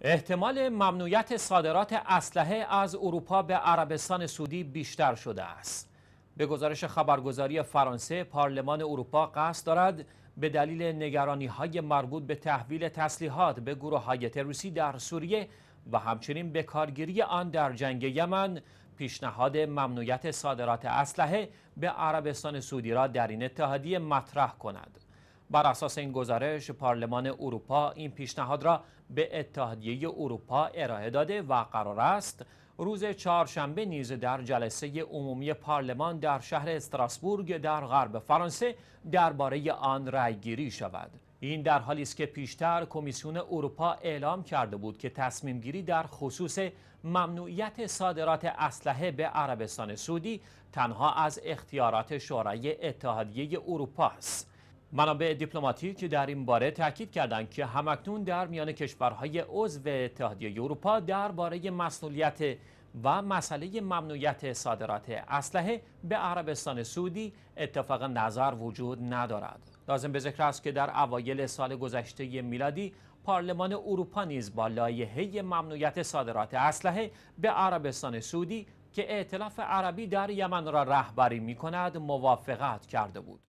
احتمال ممنوعیت صادرات اسلحه از اروپا به عربستان سعودی بیشتر شده است. به گزارش خبرگزاری فرانسه، پارلمان اروپا قصد دارد به دلیل نگرانی های مربوط به تحویل تسلیحات به گروه های تروریستی در سوریه و همچنین به کارگیری آن در جنگ یمن پیشنهاد ممنوعیت صادرات اسلحه به عربستان سعودی را در این اتحادیه مطرح کند. بر اساس این گزارش پارلمان اروپا این پیشنهاد را به اتحادیه اروپا ارائه داده و قرار است روز چهارشنبه نیز در جلسه عمومی پارلمان در شهر استراسبورگ در غرب فرانسه درباره آن رأیگیری شود این در حالی است که پیشتر کمیسیون اروپا اعلام کرده بود که تصمیم گیری در خصوص ممنوعیت صادرات اسلحه به عربستان سعودی تنها از اختیارات شورای اتحادیه اروپا است منابع دیپلماتیک در این باره تاکید کردند که همکنون در میان کشورهای عضو اتحادیه اروپا درباره مسئولیت و مسئله ممنوعیت صادرات اسلحه به عربستان سعودی اتفاق نظر وجود ندارد. لازم به ذکر است که در اوایل سال گذشته میلادی پارلمان اروپا نیز با لایحه ممنوعیت صادرات اسلحه به عربستان سعودی که ائتلاف عربی در یمن را رهبری می کند موافقت کرده بود.